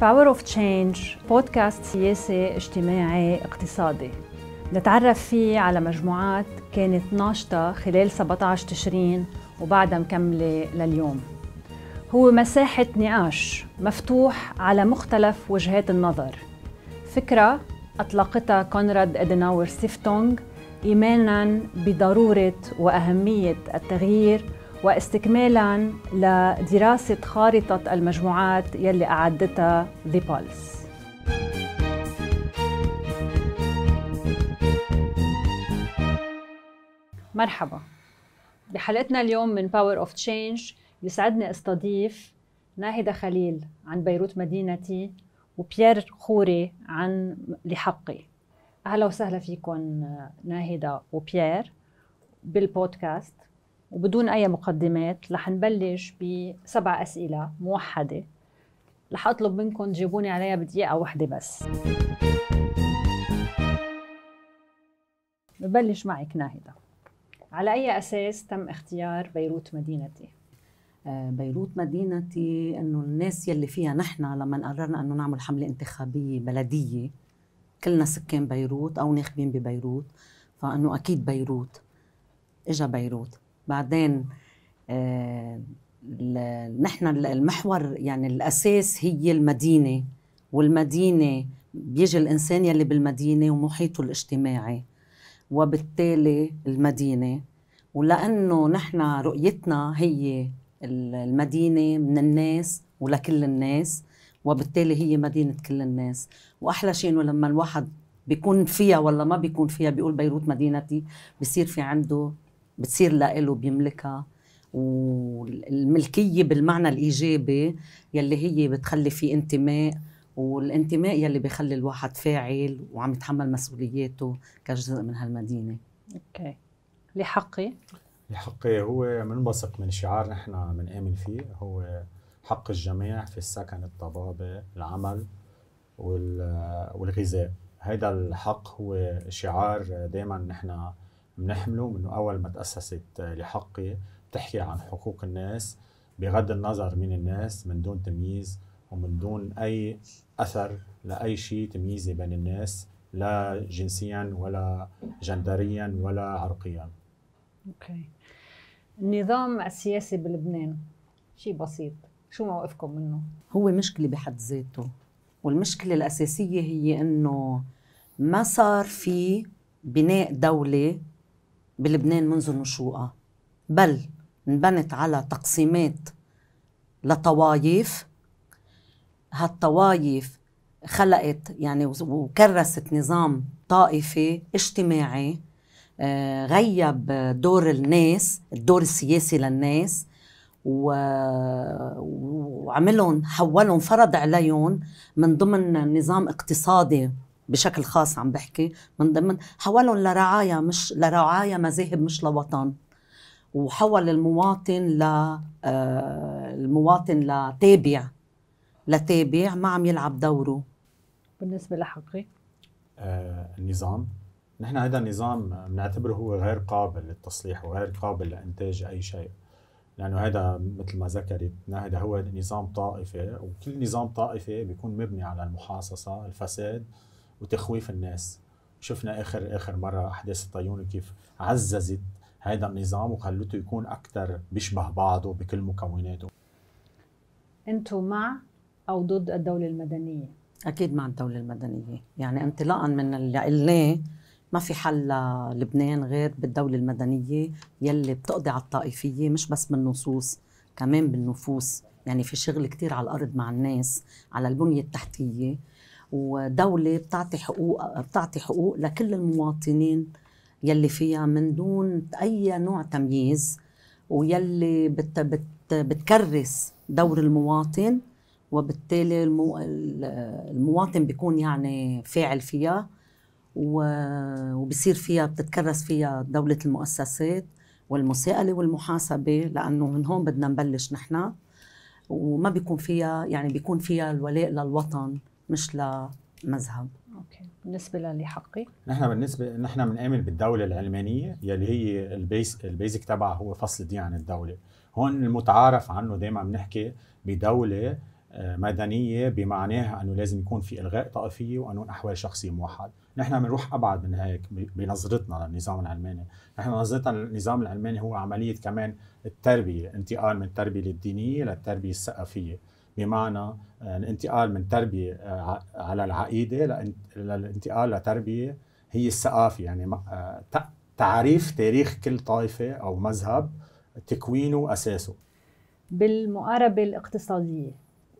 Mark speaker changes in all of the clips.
Speaker 1: باور اوف تشينج بودكاست سياسي اجتماعي اقتصادي نتعرف فيه على مجموعات كانت ناشطة خلال 17 تشرين وبعدها مكملة لليوم هو مساحة نقاش مفتوح على مختلف وجهات النظر فكرة أطلقتها كونراد أدناور سيفتونغ إيمانا بضرورة وأهمية التغيير واستكمالا لدراسة خارطة المجموعات يلي أعدتها ذا بالس مرحبا بحلقتنا اليوم من باور اوف تشينج يسعدني استضيف ناهدة خليل عن بيروت مدينتي وبيير خوري عن لحقي اهلا وسهلا فيكم ناهدة وبيير بالبودكاست وبدون أي مقدمات رح نبلش بسبع أسئلة موحدة رح أطلب منكم تجيبوني عليها بدقيقة واحدة بس ببلش معك ناهدة على أي أساس تم اختيار بيروت مدينتي؟
Speaker 2: آه، بيروت مدينتي انه الناس يلي فيها نحن لما قررنا انه نعمل حمله انتخابيه بلديه كلنا سكان بيروت او ناخبين ببيروت فانه اكيد بيروت اجا بيروت بعدين آه، نحن المحور يعني الاساس هي المدينه والمدينه بيجي الانسان يلي بالمدينه ومحيطه الاجتماعي وبالتالي المدينه ولانه نحن رؤيتنا هي المدينه من الناس ولكل الناس وبالتالي هي مدينه كل الناس واحلى شيء انه لما الواحد بيكون فيها ولا ما بيكون فيها بيقول بيروت مدينتي بصير في عنده بتصير لإله بيملكها والملكيه بالمعنى الايجابي يلي هي بتخلي في انتماء والانتماء يلي بخلي الواحد فاعل وعم يتحمل مسؤولياته كجزء من هالمدينه.
Speaker 1: اوكي. لحقي؟
Speaker 3: لحقي هو منبثق من شعار نحن بنآمن فيه هو حق الجميع في السكن، الطبابه، العمل والغذاء. هيدا الحق هو شعار دائما نحن بنحمله من اول ما تاسست لحقي بتحكي عن حقوق الناس بغض النظر من الناس من دون تمييز ومن دون اي اثر لاي شيء تمييزي بين الناس لا جنسيا ولا جندريا ولا عرقيا.
Speaker 1: اوكي. النظام السياسي بلبنان شيء بسيط، شو موقفكم منه؟
Speaker 2: هو مشكله بحد ذاته والمشكله الاساسيه هي انه ما صار في بناء دوله بلبنان منذ نشوءها بل انبنت على تقسيمات لطوايف هالطوايف خلقت يعني وكرست نظام طائفي اجتماعي آه، غيب دور الناس الدور السياسي للناس و... وعملهم حولهم فرض عليهم من ضمن نظام اقتصادي بشكل خاص عم بحكي من ضمن حولهم لرعايا مش لرعايا مذاهب مش لوطن وحول المواطن ل آه، المواطن لتابع لتابع ما عم يلعب دوره
Speaker 1: بالنسبة لحقي
Speaker 3: آه النظام نحن
Speaker 1: هذا النظام
Speaker 3: بنعتبره هو غير قابل للتصليح وغير قابل لإنتاج أي شيء لأنه هذا مثل ما ذكرت هذا هو نظام طائفي وكل نظام طائفي بيكون مبني على المحاصصة الفساد آه وتخويف الناس شفنا اخر اخر مره احداث الطيون كيف عززت هذا النظام وخلته يكون اكثر بيشبه بعضه بكل
Speaker 2: مكوناته
Speaker 1: انتم مع او ضد الدوله المدنيه
Speaker 2: اكيد مع الدوله المدنيه يعني انطلاقا من اللي قلناه ما في حل للبنان غير بالدولة المدنية يلي بتقضي على الطائفية مش بس بالنصوص كمان بالنفوس يعني في شغل كتير على الأرض مع الناس على البنية التحتية ودولة بتعطي حقوق بتعطي حقوق لكل المواطنين يلي فيها من دون أي نوع تمييز ويلي بت بت بتكرس دور المواطن وبالتالي المو... المواطن بيكون يعني فاعل فيها وبصير فيها بتتكرس فيها دولة المؤسسات والمساءلة والمحاسبة لأنه من هون بدنا نبلش نحن وما بيكون فيها يعني بيكون فيها الولاء للوطن مش لمذهب اوكي بالنسبه للي حقي نحن
Speaker 3: بالنسبه نحن بنآمن بالدوله العلمانيه يلي هي البيس البيزك تبعها هو فصل الدين عن الدوله هون المتعارف عنه دائما بنحكي بدوله آه، مدنية بمعناها أنه لازم يكون في إلغاء طائفية وقانون أحوال شخصية موحد نحن بنروح أبعد من هيك بنظرتنا للنظام العلماني نحن نظرتنا للنظام العلماني هو عملية كمان التربية انتقال من التربية الدينية للتربية الثقافية بمعنى آه، الانتقال من تربيه آه، على العقيده للانتقال لتربيه هي الثقافه يعني آه، تعريف تاريخ كل طائفه او مذهب تكوينه أساسه
Speaker 1: بالمقاربه الاقتصاديه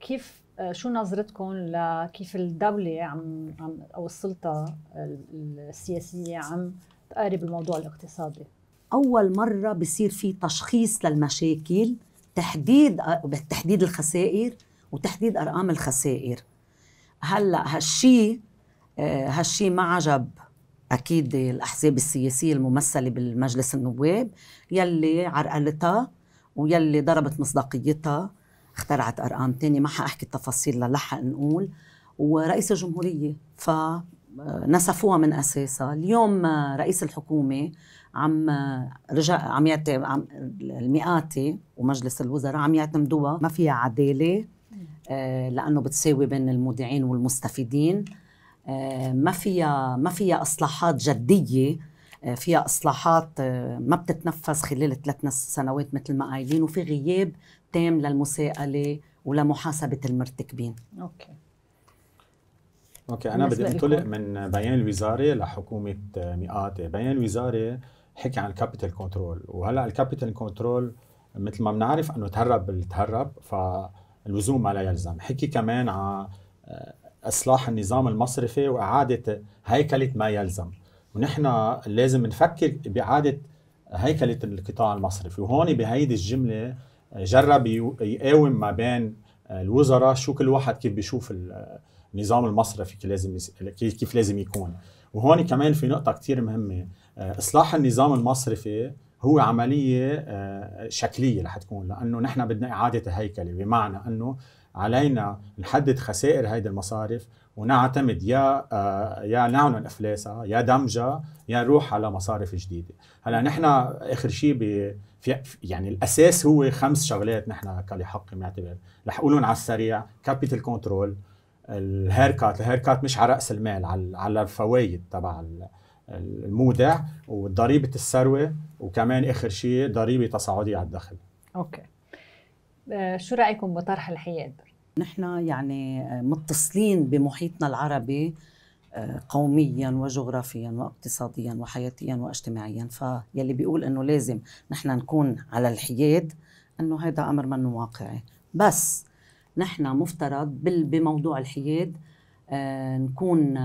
Speaker 1: كيف شو نظرتكم لكيف الدوله عم عم او السلطه السياسيه عم تقارب الموضوع الاقتصادي
Speaker 2: اول مره بصير في تشخيص للمشاكل تحديد بالتحديد الخسائر وتحديد ارقام الخسائر هلا هالشي هالشي ما عجب اكيد الاحزاب السياسيه الممثله بالمجلس النواب يلي عرقلتها ويلي ضربت مصداقيتها اخترعت ارقام تانية ما حاحكي التفاصيل للحق نقول ورئيس الجمهوريه ف نسفوها من اساسها اليوم رئيس الحكومه عم رجع عم يعت... عم المئاتي ومجلس الوزراء عم يعتمدوها ما فيها عداله آه، لانه بتساوي بين المودعين والمستفيدين آه، ما فيها ما فيها اصلاحات جديه آه، فيها اصلاحات ما بتتنفذ خلال ثلاث سنوات مثل ما قايلين وفي غياب تام للمساءله ولمحاسبه المرتكبين
Speaker 1: اوكي
Speaker 3: اوكي انا بدي انطلق من بيان الوزاره لحكومه مئات بيان الوزاره حكي عن الكابيتال كنترول وهلا الكابيتال كنترول مثل ما بنعرف انه تهرب تهرب فاللزوم ما لا يلزم حكي كمان عن آه، اصلاح النظام المصرفي واعاده هيكله ما يلزم ونحن لازم نفكر باعاده هيكله القطاع المصرفي وهون بهيدي الجمله آه، جرب يقاوم ما بين آه، الوزراء شو كل واحد كيف بيشوف النظام المصرفي كيف لازم كيف لازم يكون وهون كمان في نقطه كثير مهمه آه، اصلاح النظام المصرفي هو عمليه آه، شكليه رح تكون لانه نحن بدنا اعاده هيكله بمعنى انه علينا نحدد خسائر هيدي المصارف ونعتمد يا آه، يا نعلن افلاسها يا دمجها يا نروح على مصارف جديده هلا نحن اخر شيء في يعني الاساس هو خمس شغلات نحن كلحق معتبر، رح اقولهم على السريع كابيتال كنترول الهيركات الهيركات مش على راس المال على على الفوائد تبع المودع وضريبه الثروه وكمان اخر شيء ضريبه تصاعديه على الدخل
Speaker 1: اوكي آه، شو رايكم بطرح الحياد نحن يعني آه، متصلين
Speaker 2: بمحيطنا العربي آه، قوميا وجغرافيا واقتصاديا وحياتيا واجتماعيا فيلي بيقول انه لازم نحن نكون على الحياد انه هذا امر منه واقعي بس نحن مفترض بموضوع الحياد نكون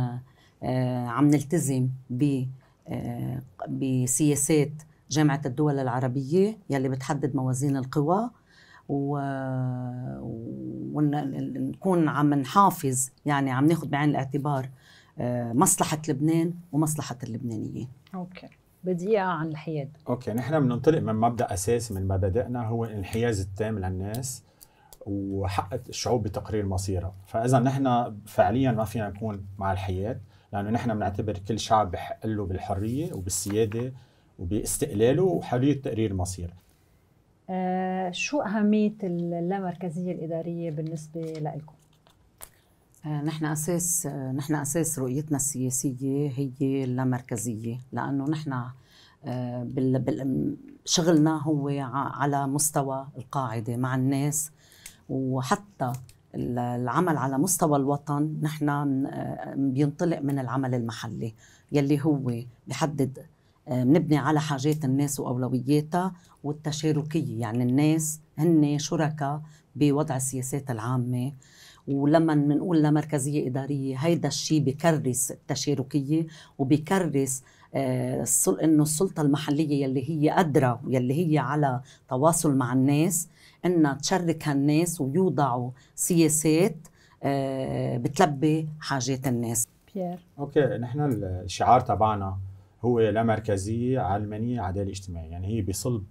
Speaker 2: آه، عم نلتزم ب آه، بسياسات جامعة الدول العربية يلي بتحدد موازين القوى ونكون عم نحافظ يعني عم ناخذ بعين الاعتبار آه، مصلحة لبنان ومصلحة اللبنانيين.
Speaker 1: اوكي. بدقيقة عن الحياد.
Speaker 3: اوكي، نحن بننطلق من مبدأ أساسي من مبادئنا هو الانحياز التام للناس وحق الشعوب بتقرير مصيرها، فإذا نحن فعليا ما فينا نكون مع الحياد، لانه نحن بنعتبر كل شعب بحق له بالحريه وبالسياده وباستقلاله وحريه تقرير مصيره.
Speaker 1: آه شو اهميه اللامركزيه الاداريه بالنسبه لكم؟ آه نحن
Speaker 2: اساس آه نحن اساس رؤيتنا السياسيه هي اللامركزيه لانه نحن آه، بال بال شغلنا هو على مستوى القاعده مع الناس وحتى العمل على مستوى الوطن نحن آه، بينطلق من العمل المحلي يلي هو بحدد آه، بنبني على حاجات الناس واولوياتها والتشاركيه يعني الناس هن شركاء بوضع السياسات العامه ولما بنقول لمركزيه اداريه هيدا الشيء بكرس التشاركيه وبكرس آه، انه السلطه المحليه يلي هي قادره يلي هي على تواصل مع الناس انها تشرك هالناس ويوضعوا سياسات آه، بتلبي حاجات الناس
Speaker 1: بيير
Speaker 3: اوكي نحن الشعار تبعنا هو لا مركزيه علمانيه عداله اجتماعيه يعني هي بصلب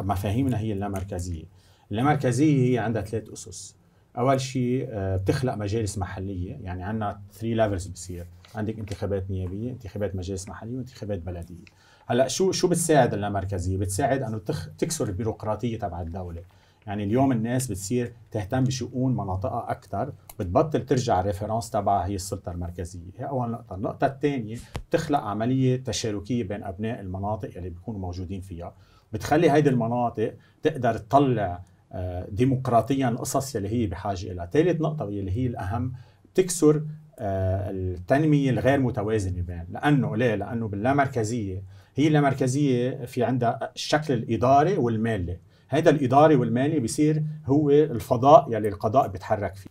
Speaker 3: مفاهيمنا هي اللامركزيه اللامركزيه هي عندها ثلاث اسس اول شيء آه، بتخلق مجالس محليه يعني عندنا 3 ليفلز بصير عندك انتخابات نيابيه انتخابات مجالس محليه وانتخابات بلديه هلا شو شو بتساعد اللامركزيه بتساعد انه تخ... تكسر البيروقراطيه تبع الدوله يعني اليوم الناس بتصير تهتم بشؤون مناطقها اكثر بتبطل ترجع ريفيرونس تبعها هي السلطه المركزيه هي اول نقطه النقطه الثانيه بتخلق عمليه تشاركيه بين ابناء المناطق اللي بيكونوا موجودين فيها بتخلي هيدي المناطق تقدر تطلع آه، ديمقراطيا القصص اللي هي بحاجه لها ثالث نقطه اللي هي الاهم بتكسر آه، التنميه الغير متوازنه بين لانه ليه لانه باللامركزيه هي اللامركزية في عندها الشكل الاداري والمالي هذا الاداري والمالي بيصير هو الفضاء يلي القضاء بيتحرك فيه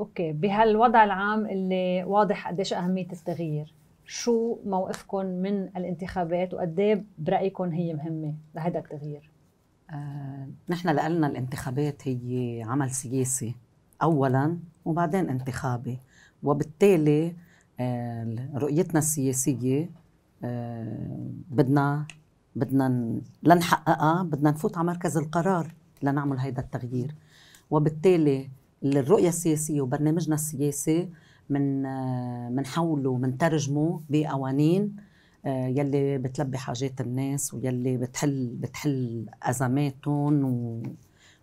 Speaker 1: اوكي بهالوضع العام اللي واضح قديش اهميه التغيير شو موقفكم من الانتخابات وقد برايكم هي مهمه لهذا التغيير آه، نحن لقلنا
Speaker 2: الانتخابات هي عمل سياسي اولا وبعدين انتخابي وبالتالي آه، رؤيتنا السياسيه آه، بدنا بدنا لنحققها بدنا نفوت على مركز القرار لنعمل هيدا التغيير وبالتالي الرؤية السياسية وبرنامجنا السياسي من آه، منحوله ومنترجمه بقوانين آه، يلي بتلبي حاجات الناس ويلي بتحل بتحل ازماتهم و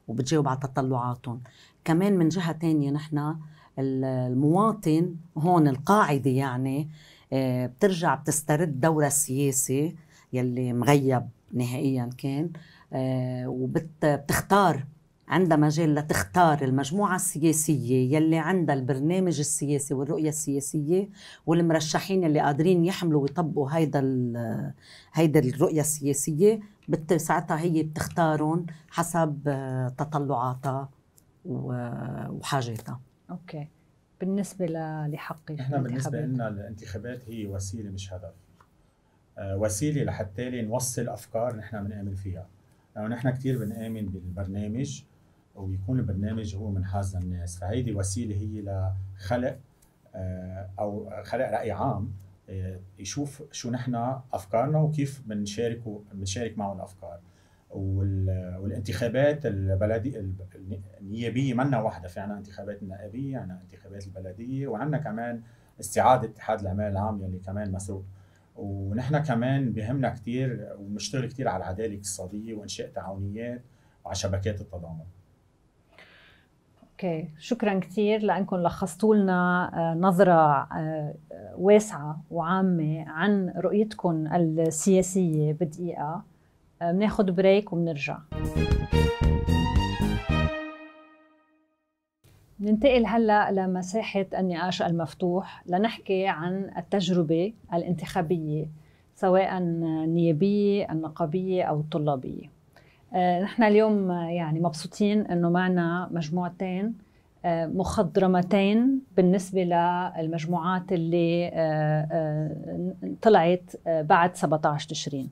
Speaker 2: وبتجاوب على تطلعاتهم كمان من جهه تانية نحن المواطن هون القاعده يعني آه، بترجع بتسترد دورها السياسي يلي مغيب نهائيا كان آه، وبتختار عندها مجال لتختار المجموعة السياسية يلي عندها البرنامج السياسي والرؤية السياسية والمرشحين اللي قادرين يحملوا ويطبقوا هيدا هيدا الرؤية السياسية ساعتها هي بتختارهم حسب آه، تطلعاتها وحاجاتها.
Speaker 1: اوكي. بالنسبه لحقي احنا بالنسبه لنا
Speaker 3: الانتخابات هي وسيله مش هدف آه، وسيله لحتى نوصل افكار نحن بنآمن فيها لانه نحن كثير بنآمن بالبرنامج ويكون البرنامج هو من حاز الناس فهيدي وسيله هي لخلق آه، او خلق راي عام آه، يشوف شو نحن افكارنا وكيف بنشاركه بنشارك معه الافكار والانتخابات البلدي النيابيه منا واحده في عنا انتخابات نائبيه عنا انتخابات البلديه وعنا كمان استعاده اتحاد الاعمال العام يلي يعني كمان مسروق ونحن كمان بهمنا كثير وبنشتغل كثير على العداله الاقتصاديه وانشاء تعاونيات وعلى شبكات التضامن
Speaker 1: اوكي شكرا كثير لانكم لخصتوا لنا آه، نظره آه، آه، واسعه وعامه عن رؤيتكم السياسيه بدقيقه بناخد بريك وبنرجع ننتقل هلا لمساحه النقاش المفتوح لنحكي عن التجربه الانتخابيه سواء النيابيه النقابيه او الطلابيه آه، نحن اليوم يعني مبسوطين انه معنا مجموعتين آه، مخضرمتين بالنسبه للمجموعات اللي آه، طلعت بعد 17 تشرين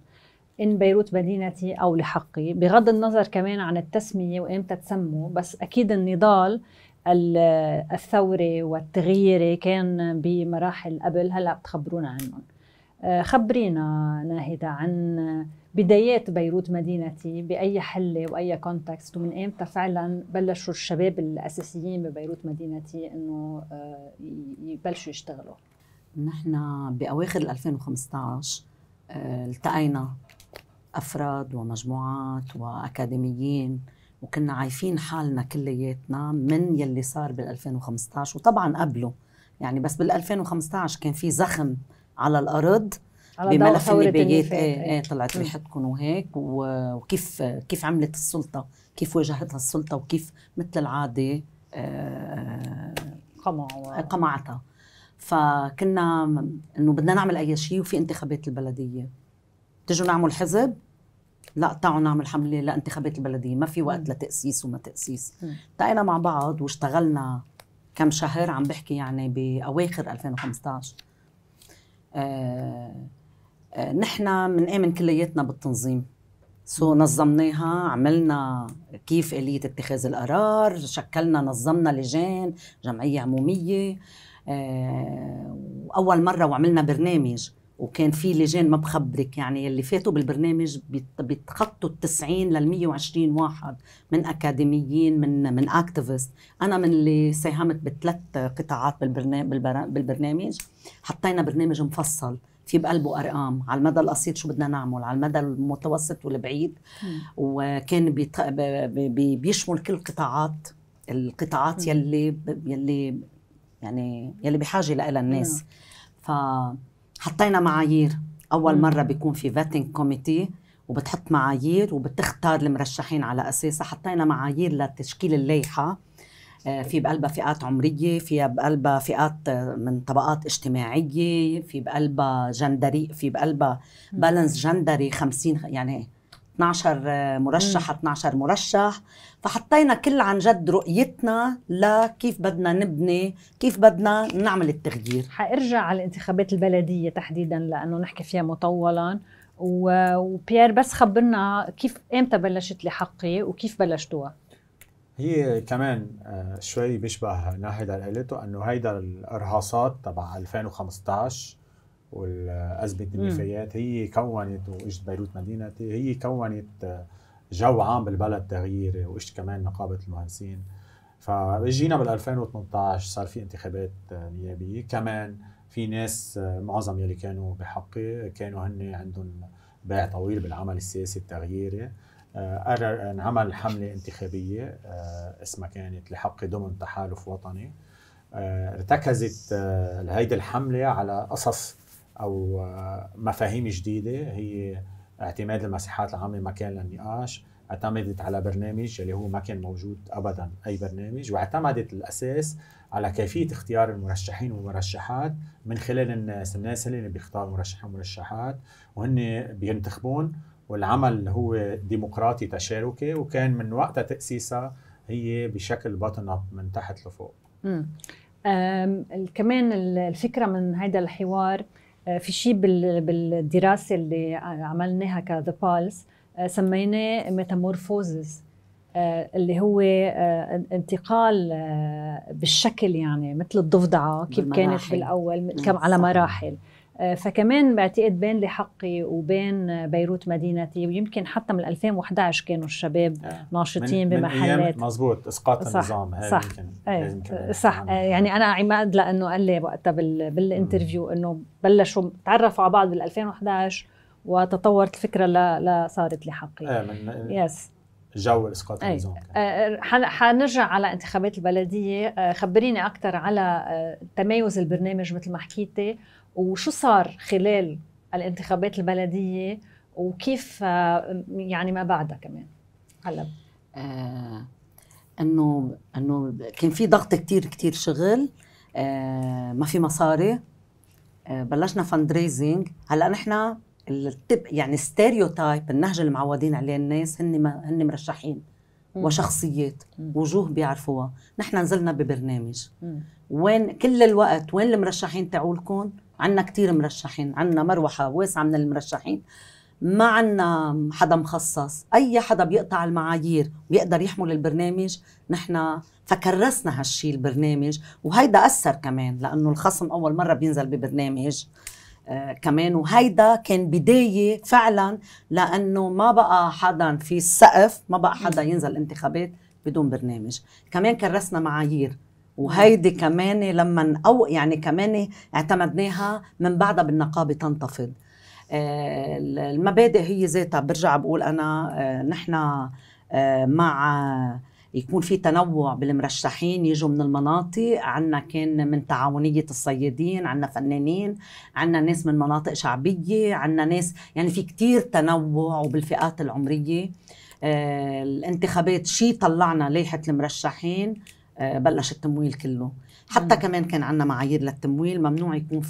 Speaker 1: ان بيروت مدينتي او لحقي بغض النظر كمان عن التسميه وامتى تسموا بس اكيد النضال الثوري والتغييري كان بمراحل قبل هلا بتخبرونا عنهم آه، خبرينا ناهدة عن بدايات بيروت مدينتي بأي حلة وأي كونتكست ومن إمتى فعلا بلشوا الشباب الأساسيين ببيروت مدينتي إنه آه، يبلشوا يشتغلوا
Speaker 2: نحن بأواخر 2015 آه، التقينا افراد ومجموعات واكاديميين وكنا عايفين حالنا كلياتنا من يلي صار بال 2015 وطبعا قبله يعني بس بال 2015 كان في زخم على الارض
Speaker 1: على بملف النبيات ايه ايه طلعت ريحتكم
Speaker 2: وهيك وكيف كيف عملت السلطه كيف واجهتها السلطه وكيف مثل العاده آه قمعتها فكنا انه بدنا نعمل اي شيء وفي انتخابات البلديه بتجوا نعمل حزب لا تعالوا نعمل حمله لانتخابات البلديه ما في وقت لتاسيس وما تاسيس التقينا مع بعض واشتغلنا كم شهر عم بحكي يعني باواخر 2015 آه آه نحن بنآمن كلياتنا بالتنظيم سو so نظمناها عملنا كيف آلية اتخاذ القرار شكلنا نظمنا لجان جمعية عمومية آه وأول مرة وعملنا برنامج وكان في لجان ما بخبرك يعني اللي فاتوا بالبرنامج بيتخطوا ال 90 لل 120 واحد من اكاديميين من من اكتيفست انا من اللي ساهمت بثلاث قطاعات بالبرنامج بالبرنامج حطينا برنامج مفصل في بقلبه ارقام على المدى القصير شو بدنا نعمل على المدى المتوسط والبعيد وكان بيشمل كل القطاعات القطاعات يلي يلي يعني يلي بحاجه لها الناس آه. ف حطينا معايير اول مره بيكون في فاتنج كوميتي وبتحط معايير وبتختار المرشحين على اساسها حطينا معايير لتشكيل اللائحه آه، في بقلبها فئات عمرية في بقلبها فئات آه، من طبقات اجتماعية في بقلبها جندري في بقلبها بالانس جندري 50 يعني 12 مرشح 12 مرشح فحطينا كل عن جد رؤيتنا لكيف بدنا نبني كيف بدنا نعمل التغيير
Speaker 1: حارجع على الانتخابات البلديه تحديدا لانه نحكي فيها مطولا وبيير بس خبرنا كيف امتى بلشت لي حقي وكيف بلشتوها
Speaker 3: هي كمان آه، شوي بيشبه ناهد اللي قالته انه هيدا الارهاصات تبع 2015 والازمه النفايات هي كونت واجت بيروت مدينتي هي كونت جو عام بالبلد تغييري واجت كمان نقابه المهندسين فجينا بال 2018 صار في انتخابات نيابيه كمان في ناس معظم يلي كانوا بحقي كانوا هن عندهم باع طويل بالعمل السياسي التغييري قرر انعمل حمله انتخابيه آه، اسمها كانت لحقي ضمن تحالف وطني آه، ارتكزت آه، هيدي الحمله على قصص او آه، مفاهيم جديده هي اعتماد المساحات العامه مكان للنقاش اعتمدت على برنامج اللي هو ما كان موجود ابدا اي برنامج واعتمدت الاساس على كيفيه اختيار المرشحين والمرشحات من خلال الناس، الناس اللي بيختاروا مرشحين ومرشحات وهن بينتخبون والعمل هو ديمقراطي تشاركي وكان من وقتها تاسيسها هي بشكل بوتن اب من تحت لفوق.
Speaker 1: كمان الفكره من هذا الحوار آه، في شيء بالدراسه اللي عملناها كذا آه، بالس سميناه ميتامورفوزز آه، اللي هو انتقال بالشكل يعني مثل الضفدعه كيف كانت بالاول نعم، على مراحل آه، فكمان بعتقد بين لحقي وبين بيروت مدينتي ويمكن حتى من 2011 كانوا الشباب آه، ناشطين من بمحلات
Speaker 3: مزبوط اسقاط صح النظام هذا صح يمكن
Speaker 1: إيه، صح آه، يعني انا عماد لانه قال لي وقتها بال... بالانترفيو انه بلشوا تعرفوا على بعض بال 2011 وتطورت الفكره ل... لصارت لحقي آه من... يس
Speaker 3: جو اسقاط إيه، النظام
Speaker 1: حنرجع على انتخابات البلديه خبريني اكثر على تميز البرنامج مثل ما حكيتي وشو صار خلال الانتخابات البلديه وكيف آه، يعني ما بعدها كمان هلا
Speaker 2: آه انه انه كان في ضغط كتير كتير شغل آه ما في مصاري آه بلشنا فند هلا نحن التب يعني ستيريوتايب النهج اللي معودين عليه الناس هن هن مرشحين مم. وشخصيات مم. وجوه بيعرفوها نحن نزلنا ببرنامج مم. وين كل الوقت وين المرشحين تاعولكم عندنا كثير مرشحين عندنا مروحة واسعة من المرشحين ما عندنا حدا مخصص أي حدا بيقطع المعايير ويقدر يحمل البرنامج نحن فكرسنا هالشي البرنامج وهيدا أثر كمان لأنه الخصم أول مرة بينزل ببرنامج آه كمان وهيدا كان بداية فعلا لأنه ما بقى حدا في السقف ما بقى حدا ينزل انتخابات بدون برنامج كمان كرسنا معايير وهيدي كمان لما او يعني كمان اعتمدناها من بعدها بالنقابه تنتفض آه، المبادئ هي ذاتها برجع بقول انا آه، نحن آه، مع يكون في تنوع بالمرشحين يجوا من المناطق عنا كان من تعاونية الصيادين عنا فنانين عنا ناس من مناطق شعبية عنا ناس يعني في كتير تنوع وبالفئات العمرية الانتخابات شي طلعنا لائحة المرشحين آه، بلش التمويل كله حتى كمان كان عندنا معايير للتمويل ممنوع يكون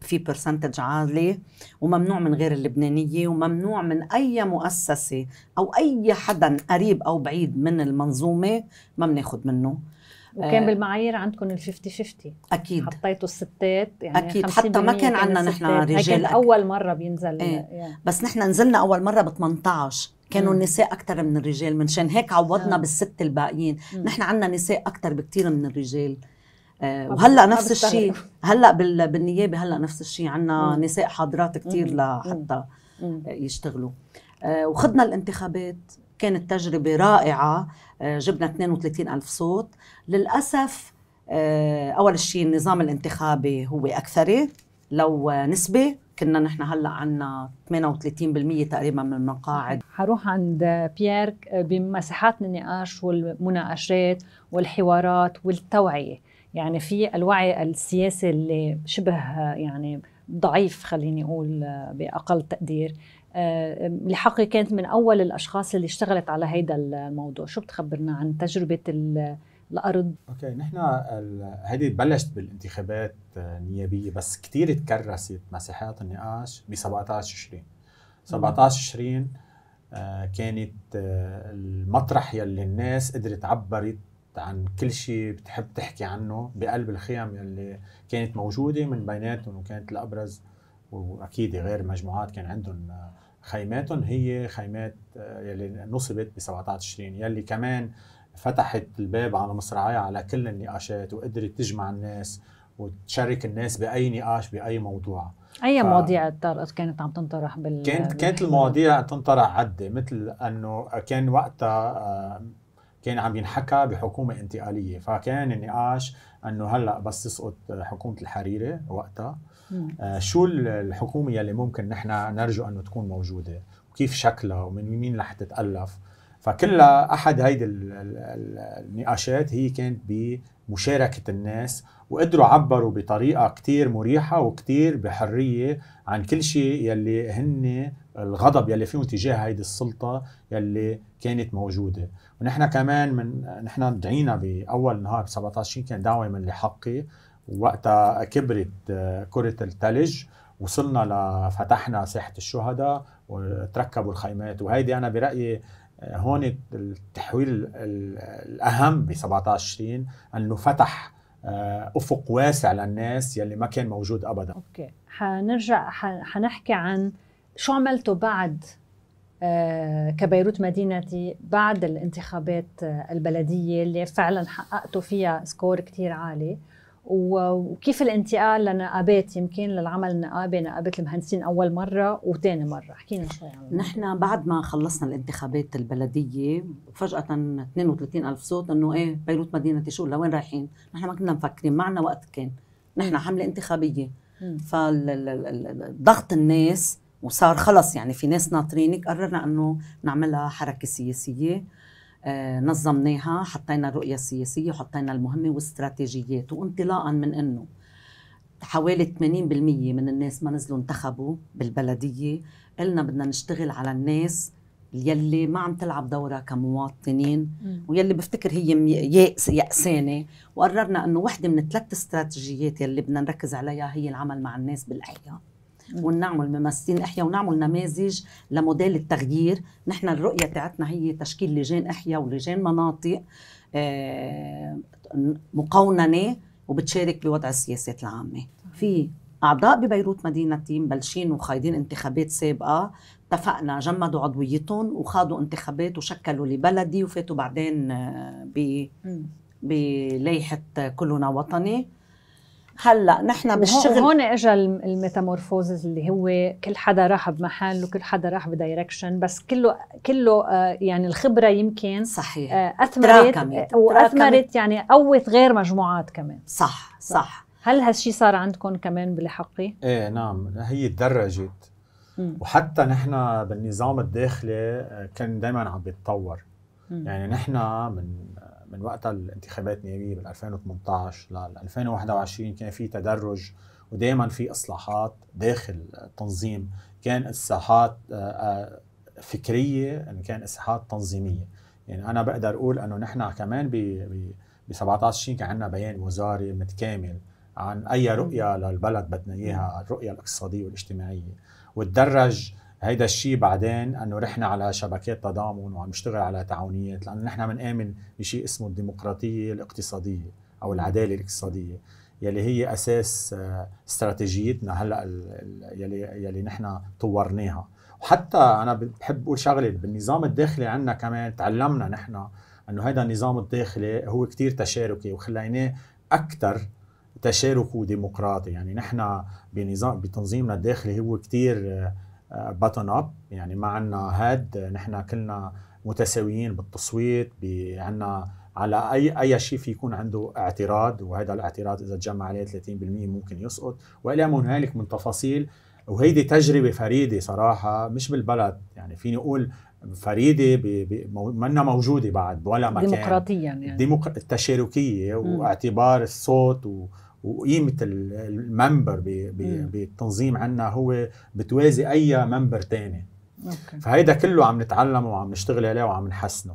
Speaker 2: في برسنتج عالي وممنوع من غير اللبنانيه وممنوع من اي مؤسسه او اي حدا قريب او بعيد من المنظومه ما بناخذ منه
Speaker 1: وكان آه، بالمعايير عندكم ال 50 50 اكيد حطيتوا الستات يعني اكيد حتى ما كان عندنا نحن رجال كان اول مره بينزل ايه. يعني.
Speaker 2: بس نحن نزلنا اول مره ب 18 كانوا النساء اكثر من الرجال منشان هيك عوضنا آه. بالست الباقيين نحن عندنا نساء اكثر بكثير من الرجال آه، وهلا نفس الشيء هلا بالنيابه هلا نفس الشيء عندنا نساء حاضرات كثير لحتى يشتغلوا آه، وخدنا الانتخابات كانت تجربه رائعه جبنا 32 الف صوت للاسف اول شيء النظام الانتخابي هو اكثري لو نسبه كنا نحن هلا عندنا 38%
Speaker 1: تقريبا من المقاعد حروح عند بيير آه، بمساحات النقاش والمناقشات والحوارات والتوعيه يعني في الوعي السياسي اللي شبه آه، يعني ضعيف خليني اقول آه، باقل تقدير الحقيقه كانت من اول الاشخاص اللي اشتغلت على هيدا الموضوع شو بتخبرنا عن تجربه الارض اوكي نحن
Speaker 3: هيدي بلشت بالانتخابات آه، النيابيه بس كثير تكرست مساحات النقاش ب 17 تشرين 17 تشرين كانت آه، المطرح يلي الناس قدرت عبرت عن كل شيء بتحب تحكي عنه بقلب الخيم يلي كانت موجوده من بيناتهم وكانت الابرز واكيد غير مجموعات كان عندهم آه، خيماتهم هي خيمات يلي نصبت ب 17 تشرين يلي كمان فتحت الباب على مصراعيها على كل النقاشات وقدرت تجمع الناس وتشارك الناس باي نقاش باي موضوع
Speaker 1: اي ف... مواضيع كانت عم تنطرح بال كانت كانت المواضيع تنطرح
Speaker 3: عده مثل انه كان وقتها آه، كان عم ينحكى بحكومه انتقاليه فكان النقاش انه هلا بس تسقط حكومه الحريري وقتها آه، شو الحكومه يلي ممكن نحن نرجو انه تكون موجوده وكيف شكلها ومن مين رح تتالف فكل احد هيدي النقاشات هي كانت بمشاركه الناس وقدروا عبروا بطريقه كتير مريحه وكتير بحريه عن كل شيء يلي هن الغضب يلي فيهم تجاه هيدي السلطه يلي كانت موجوده ونحن كمان من نحن دعينا باول نهار 17 كان دعوه من لحقي وقتها كبرت كره الثلج وصلنا لفتحنا ساحه الشهداء وتركبوا الخيمات وهيدي انا برايي هون التحويل الاهم ب 17 انه فتح آه، افق واسع للناس يلي ما كان موجود ابدا اوكي
Speaker 1: حنرجع حنحكي عن شو عملتوا بعد آه، كبيروت مدينتي بعد الانتخابات آه، البلديه اللي فعلا حققتوا فيها سكور كتير عالي وكيف الانتقال لنقابات يمكن للعمل النقابي نقابه المهندسين اول مره وثاني مره حكينا شوي عن
Speaker 2: نحن بعد ما خلصنا الانتخابات البلديه فجاه 32 الف صوت انه ايه بيروت مدينه شو لوين رايحين نحن ما كنا مفكرين معنا وقت كان نحن حمله انتخابيه فضغط الناس وصار خلص يعني في ناس ناطرينك قررنا انه نعملها حركه سياسيه آه، نظمناها حطينا الرؤية السياسية وحطينا المهمة واستراتيجيات وانطلاقا من أنه حوالي 80% من الناس ما نزلوا انتخبوا بالبلدية قلنا بدنا نشتغل على الناس يلي ما عم تلعب دورها كمواطنين ويلي بفتكر هي يأسانة وقررنا أنه وحدة من الثلاث استراتيجيات يلي بدنا نركز عليها هي العمل مع الناس بالأحياء ونعمل ممثلين احياء ونعمل نماذج لموديل التغيير نحن الرؤيه تاعتنا هي تشكيل لجان احياء ولجان مناطق آه، مقوننه وبتشارك بوضع السياسات العامه في اعضاء ببيروت مدينتي مبلشين وخايدين انتخابات سابقه اتفقنا جمدوا عضويتهم وخاضوا انتخابات وشكلوا لبلدي وفاتوا بعدين آه، ب بلايحه كلنا وطني هلا نحن بالشغل هون
Speaker 1: اجى الميتامورفوزز اللي هو كل حدا راح بمحل وكل حدا راح بدايركشن بس كله كله آه، يعني الخبره يمكن صحيح آه، اثمرت آه، تراكمت. واثمرت يعني قوت غير مجموعات كمان صح صح, صح. هل هالشيء صار عندكم كمان بلحقي؟
Speaker 3: ايه نعم هي تدرجت وحتى نحن بالنظام الداخلي كان دائما عم بيتطور يعني نحن من من وقت الانتخابات النيابيه بال 2018 لل 2021 كان في تدرج ودائما في اصلاحات داخل التنظيم كان اصلاحات آه، آه، فكريه ان يعني كان اصلاحات تنظيميه يعني انا بقدر اقول انه نحن كمان ب 17 شيء كان عندنا بيان وزاري متكامل عن اي رؤيه للبلد بدنا اياها الرؤيه الاقتصاديه والاجتماعيه وتدرج هيدا الشيء بعدين انه رحنا على شبكات تضامن وعم نشتغل على تعاونيات لانه نحن بنآمن بشيء اسمه الديمقراطيه الاقتصاديه او العداله الاقتصاديه يلي هي اساس آه، استراتيجيتنا هلا يلي يلي نحن طورناها وحتى انا بحب اقول شغله بالنظام الداخلي عندنا كمان تعلمنا نحن انه هذا النظام الداخلي هو كتير تشاركي وخليناه اكثر تشارك وديمقراطي يعني نحن بنظام بتنظيمنا الداخلي هو كتير آه، باتون اب يعني ما عندنا هاد نحن كلنا متساويين بالتصويت عندنا على اي اي شيء في يكون عنده اعتراض وهذا الاعتراض اذا تجمع عليه 30% ممكن يسقط والى ما هنالك من تفاصيل وهيدي تجربه فريده صراحه مش بالبلد يعني فيني اقول فريده منا موجوده بعد ولا مكان ديمقراطيا يعني ديمق... التشاركيه واعتبار الصوت و... وقيمه المنبر بالتنظيم عندنا هو بتوازي اي منبر تاني أوكي. فهيدا كله عم نتعلمه وعم نشتغل عليه وعم نحسنه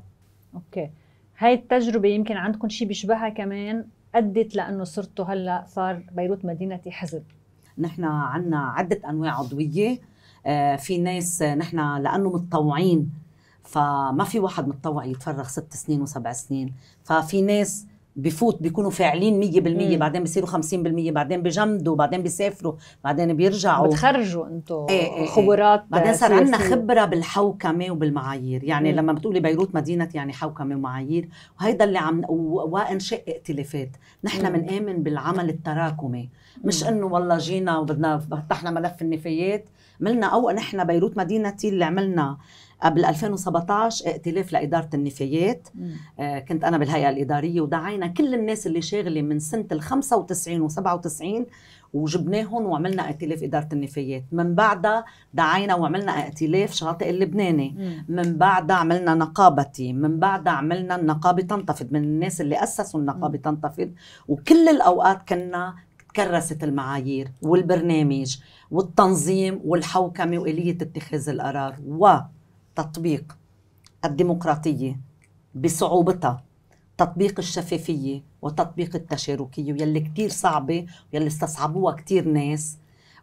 Speaker 1: اوكي هاي التجربه يمكن عندكم شيء بيشبهها كمان ادت لانه صرتوا هلا صار بيروت مدينه حزب
Speaker 2: نحن عندنا عده انواع عضويه آه، في ناس نحن لانه متطوعين فما في واحد متطوع يتفرغ ست سنين وسبع سنين ففي ناس بفوت بيكونوا فاعلين 100% بعدين بيصيروا 50% بعدين بجمدوا بعدين بيسافروا بعدين بيرجعوا
Speaker 1: بتخرجوا انتم إيه،, ايه ايه خبرات بعدين صار عندنا خبره
Speaker 2: بالحوكمه وبالمعايير يعني مم. لما بتقولي بيروت مدينه يعني حوكمه ومعايير وهيدا اللي عم وانشاء ائتلافات نحن بنآمن بالعمل التراكمي مش انه والله جينا وبدنا فتحنا ملف النفايات عملنا او نحن بيروت مدينتي اللي عملنا قبل 2017 ائتلاف لاداره النفايات آه كنت انا بالهيئه الاداريه ودعينا كل الناس اللي شاغله من سنه ال 95 و97 وجبناهم وعملنا ائتلاف اداره النفايات من بعدها دعينا وعملنا ائتلاف شاطئ اللبناني مم. من بعدها عملنا نقابتي من بعدها عملنا النقابه تنتفض من الناس اللي اسسوا النقابه تنتفض وكل الاوقات كنا تكرست المعايير والبرنامج والتنظيم والحوكمه واليه اتخاذ القرار و تطبيق الديمقراطية بصعوبتها تطبيق الشفافية وتطبيق التشاركية ويلي كتير صعبة ويلي استصعبوها كتير ناس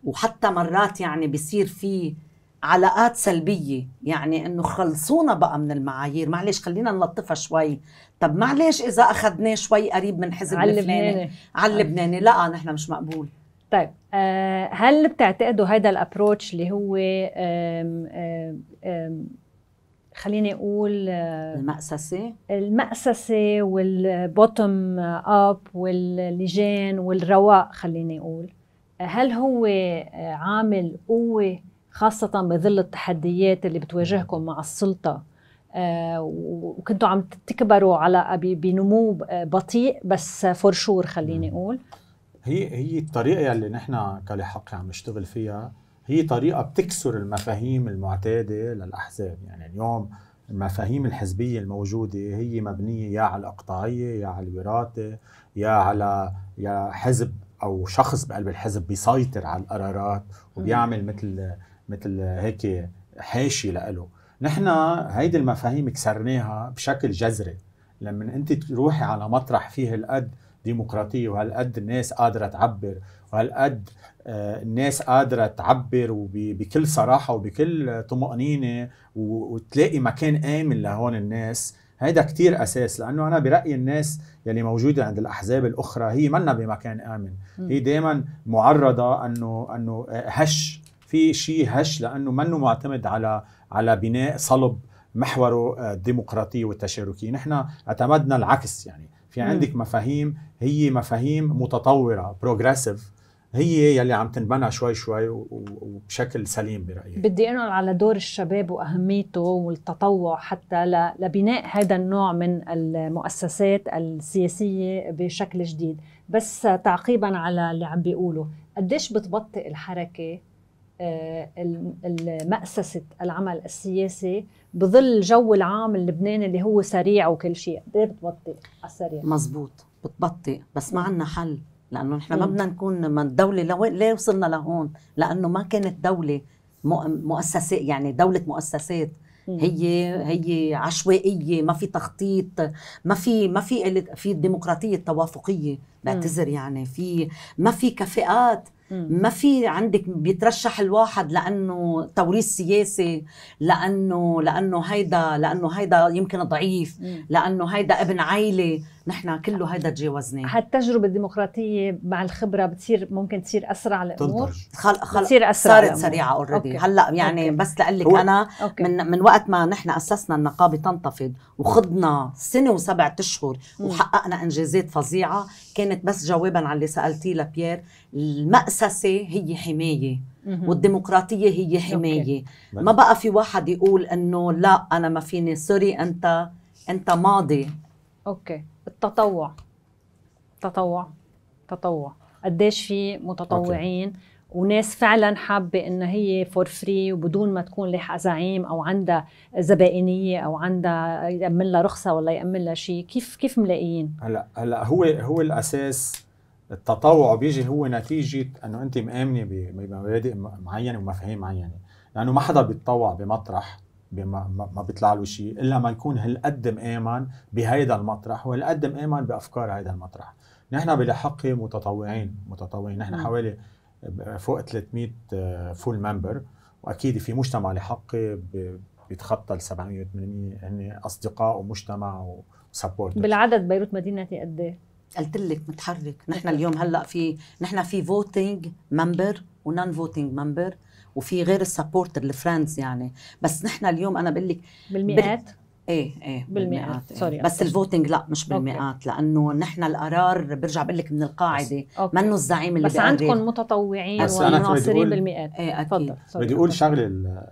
Speaker 2: وحتى مرات يعني بصير في علاقات سلبية يعني انه خلصونا بقى من المعايير معلش خلينا نلطفها شوي طب معلش اذا اخذناه شوي قريب من حزب اللبناني على طيب. اللبناني لا نحن مش مقبول
Speaker 1: طيب آه، هل بتعتقدوا هذا الابروتش اللي هو أم أم أم خليني اقول آه، المأسسة المأسسة والبوتم اب واللجان والرواق خليني اقول هل هو آه، عامل قوة خاصة بظل التحديات اللي بتواجهكم مع السلطة آه، وكنتوا عم تكبروا على بنمو بطيء بس فور شور خليني نعم. اقول
Speaker 3: هي هي الطريقة اللي نحن كلحق عم نشتغل فيها هي طريقه بتكسر المفاهيم المعتاده للاحزاب يعني اليوم المفاهيم الحزبيه الموجوده هي مبنيه يا على الاقطاعيه يا على الوراثه يا على يا حزب او شخص بقلب الحزب بيسيطر على القرارات وبيعمل مثل مثل هيك حاشي لإله نحن هيدي المفاهيم كسرناها بشكل جذري لما انت تروحي على مطرح فيه هالقد ديمقراطيه وهالقد الناس قادره تعبر وهالقد آه، الناس قادرة تعبر وبكل صراحة وبكل طمأنينة وتلاقي مكان آمن لهون الناس هيدا كتير أساس لأنه أنا برأيي الناس يلي موجودة عند الأحزاب الأخرى هي منا بمكان آمن هي دايما معرضة أنه أنه آه، هش في شيء هش لأنه منه معتمد على على بناء صلب محوره آه، الديمقراطية والتشاركية نحن اعتمدنا العكس يعني في عندك مفاهيم هي مفاهيم متطورة بروجريسيف هي يلي عم تنبنى شوي شوي وبشكل سليم برايي
Speaker 1: بدي انقل على دور الشباب واهميته والتطوع حتى لبناء هذا النوع من المؤسسات السياسيه بشكل جديد بس تعقيبا على اللي عم بيقوله قديش بتبطئ الحركه آه، المأسسة العمل السياسي بظل الجو العام اللبناني اللي هو سريع وكل شيء بتبطئ على السريع مزبوط
Speaker 2: بتبطئ بس ما عندنا حل لانه نحن ما بدنا نكون من دوله لو... ليه وصلنا لهون لانه ما كانت دوله مؤسسات يعني دوله مؤسسات هي هي عشوائيه ما في تخطيط ما في ما في في الديمقراطيه التوافقيه بعتذر يعني في ما في كفاءات ما في عندك بيترشح الواحد لانه توريث سياسي لانه لانه هيدا لانه هيدا يمكن ضعيف لانه هيدا ابن عائله نحن كله هيدا يعني تجاوزناه
Speaker 1: هالتجربه الديمقراطيه مع الخبره بتصير ممكن تصير اسرع الامور خل... خل... بتصير اسرع صارت سريعه اوريدي هلا
Speaker 2: يعني أوكي. بس لقلك انا أوكي. من من وقت ما نحن اسسنا النقابه تنتفض وخضنا سنه وسبعة اشهر وحققنا انجازات فظيعه كانت بس جوابا على اللي سالتيه لبيير المأسسه هي حمايه والديمقراطية هي حماية ما بقى في واحد يقول انه لا انا ما فيني سوري انت انت ماضي
Speaker 1: اوكي التطوع تطوع تطوع قديش في متطوعين أوكي. وناس فعلا حابه ان هي فور فري وبدون ما تكون لها زعيم او عندها زبائنيه او عندها يامن لها رخصه ولا يامن لها شيء كيف كيف ملاقيين
Speaker 3: هلا هلا هو هو الاساس التطوع بيجي هو نتيجه انه انت مآمنه بمبادئ معينه ومفاهيم معينه لانه يعني ما حدا بيتطوع بمطرح ما بيطلع له شيء الا ما يكون هالقد مآمن بهيدا المطرح وهالقد مآمن بافكار هيدا المطرح نحن بلحقي متطوعين متطوعين نحن حوالي فوق 300 فول ممبر واكيد في مجتمع لحقي بيتخطى ال 700 800 هن اصدقاء ومجتمع وسبورت
Speaker 1: بالعدد
Speaker 2: بيروت مدينتي قد ايه؟ قلت لك متحرك نحن اليوم هلا في نحن في فوتينج ممبر ونون فوتينج ممبر وفي غير السبورت الفريندز يعني بس نحن اليوم انا بقول لك بالمئات بال... ايه ايه بالمئات, سوري إيه. سوري بس الفوتنج لا مش بالمئات لانه نحن القرار برجع بقول لك من القاعده منه الزعيم اللي بس عندكم
Speaker 1: متطوعين ومناصرين بالمئات ايه تفضل بدي اقول
Speaker 3: شغله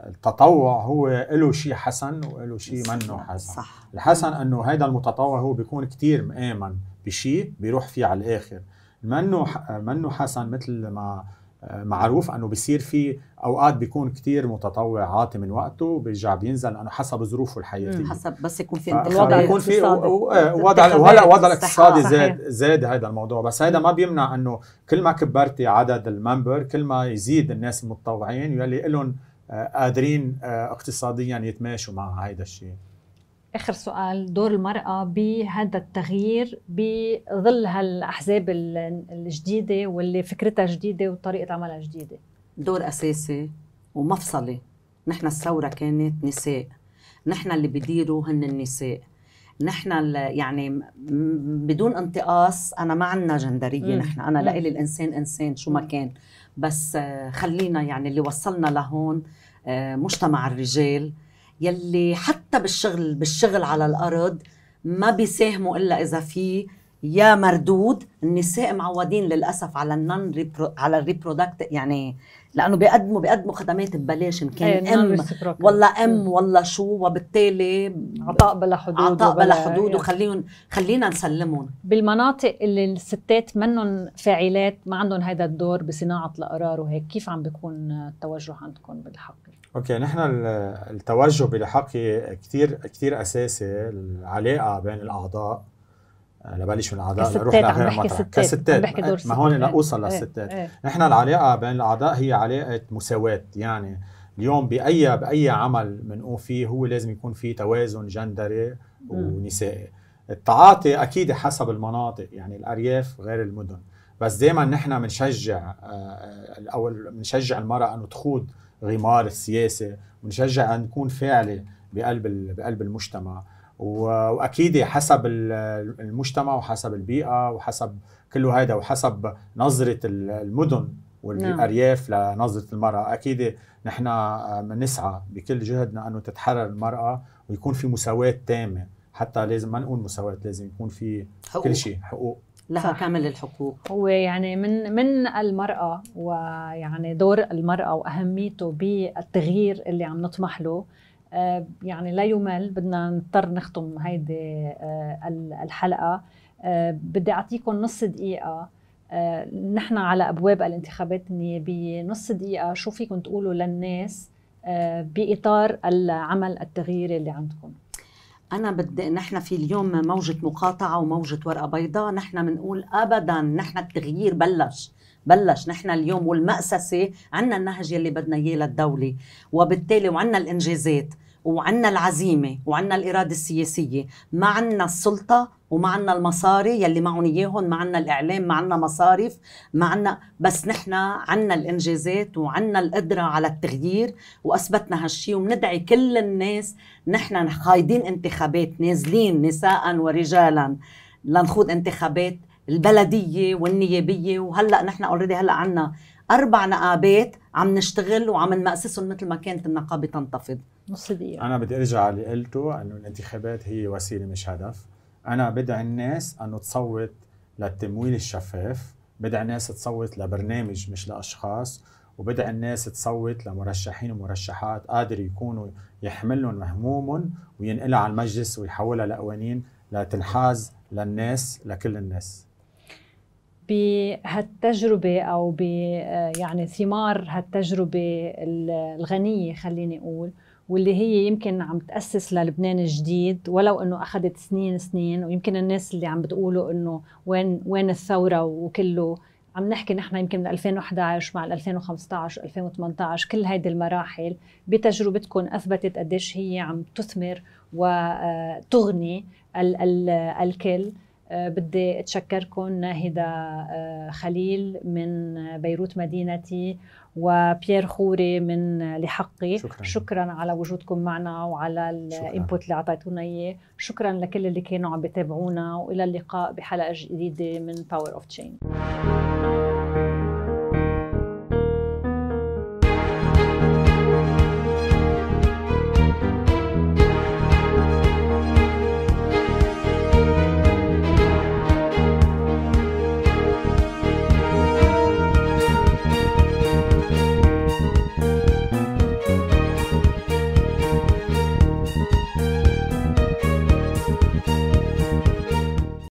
Speaker 3: التطوع هو له شيء حسن وله شيء منه حسن صح الحسن انه هذا المتطوع هو بيكون كثير مآمن بشيء بيروح فيه على الاخر منه منه حسن مثل ما معروف انه بصير في اوقات بيكون كتير متطوع عاطي من وقته بيرجع بينزل لانه حسب ظروفه الحياتيه حسب
Speaker 2: بس يكون في الوضع يكون في إيه، وضع وهلا الوضع الاقتصادي زاد
Speaker 3: زاد هذا الموضوع بس هذا ما بيمنع انه كل ما كبرتي عدد الممبر كل ما يزيد الناس المتطوعين يلي لهم آه، قادرين آه، اقتصاديا يتماشوا مع هذا الشيء
Speaker 1: اخر سؤال دور المراه بهذا التغيير بظل هالاحزاب الجديده واللي فكرتها جديده وطريقه عملها جديده
Speaker 2: دور اساسي ومفصلي نحن الثوره كانت نساء نحن اللي بديروا هن النساء نحن يعني بدون انتقاص انا ما عندنا جندريه نحن انا لإلي الانسان انسان شو ما كان بس آه، خلينا يعني اللي وصلنا لهون آه، مجتمع الرجال يلي حتى بالشغل بالشغل على الارض ما بيساهموا الا اذا في يا مردود النساء معودين للاسف على النون ريبرو على الريبرودكت يعني لانه بيقدموا بيقدموا خدمات ببلاش ان كان إيه، ام ولا ام ولا شو وبالتالي عطاء بلا حدود عطاء بلا حدود إيه. وخليهم خلينا
Speaker 1: نسلمهم بالمناطق اللي الستات منهم فاعلات ما عندهم هذا الدور بصناعه القرار وهيك كيف عم بيكون التوجه عندكم بالحق
Speaker 3: اوكي نحن التوجه بحقي كثير كثير اساسي العلاقه بين الاعضاء آه، لبلش من الاعضاء نروح لغير مطرح كستات ما هون إيه، لاوصل إيه، للستات ايه. نحن العلاقه بين الاعضاء هي علاقه مساواه يعني اليوم باي باي عمل بنقوم فيه هو لازم يكون في توازن جندري ونسائي التعاطي اكيد حسب المناطق يعني الارياف غير المدن بس دائما نحن بنشجع آه، آه، او بنشجع المراه انه تخوض غمار السياسه ونشجع ان نكون فاعله بقلب بقلب المجتمع واكيد حسب المجتمع وحسب البيئه وحسب كل هذا وحسب نظره المدن نعم. والارياف لنظره المراه اكيد نحن بنسعى آه، بكل جهدنا انه تتحرر المراه ويكون في مساواه تامه حتى لازم ما نقول مساواه لازم يكون في
Speaker 2: حقوق. كل شيء حقوق لها صح. كامل الحقوق
Speaker 1: هو يعني من من المرأة ويعني دور المرأة وأهميته بالتغيير اللي عم نطمح له آه، يعني لا يمل بدنا نضطر نختم هيدي آه، الحلقة آه، بدي أعطيكم نص دقيقة نحن على أبواب الانتخابات النيابية نص دقيقة شو فيكم تقولوا للناس بإطار العمل التغييري اللي عندكم
Speaker 2: انا بدي نحن في اليوم موجه مقاطعه وموجه ورقه بيضاء نحن بنقول ابدا نحن التغيير بلش بلش نحن اليوم والمأسسة عنا النهج يلي بدنا إياه للدولة وبالتالي وعنا الإنجازات وعنا العزيمه وعنا الاراده السياسيه ما عنا السلطه وما عنا المصاري يلي معهم اياهم ما عنا الاعلام ما عنا مصارف ما عنا بس نحن عنا الانجازات وعنا القدره على التغيير واثبتنا هالشيء وبندعي كل الناس نحن خايدين انتخابات نازلين نساء ورجالا لنخوض انتخابات البلديه والنيابيه وهلا نحن اوريدي هلا عنا اربع نقابات عم نشتغل وعم نمأسسهم مثل ما كانت النقابه تنتفض نص دقيقة
Speaker 3: أنا بدي أرجع على اللي قلته إنه الانتخابات هي وسيلة مش هدف أنا بدعي الناس إنه تصوت للتمويل الشفاف بدعي الناس تصوت لبرنامج مش لأشخاص وبدعي الناس تصوت لمرشحين ومرشحات قادر يكونوا يحملون همومهم وينقلها على المجلس ويحولها لقوانين لتنحاز للناس لكل الناس
Speaker 1: بهالتجربه او ب آه، يعني ثمار هالتجربه الغنيه خليني اقول واللي هي يمكن عم تأسس للبنان الجديد ولو انه اخذت سنين سنين ويمكن الناس اللي عم بتقولوا انه وين وين الثوره وكله عم نحكي نحن يمكن من 2011 مع 2015 2018 كل هيدي المراحل بتجربتكم اثبتت قديش هي عم تثمر وتغني آه، ال ال الكل آه، بدي اتشكركم ناهدة آه، خليل من بيروت مدينتي وبيير خوري من لحقي شكرا, شكرا على وجودكم معنا وعلى الانبوت اللي اعطيتونا اياه شكرا لكل اللي كانوا عم بيتابعونا والى اللقاء بحلقه جديده من باور اوف تشين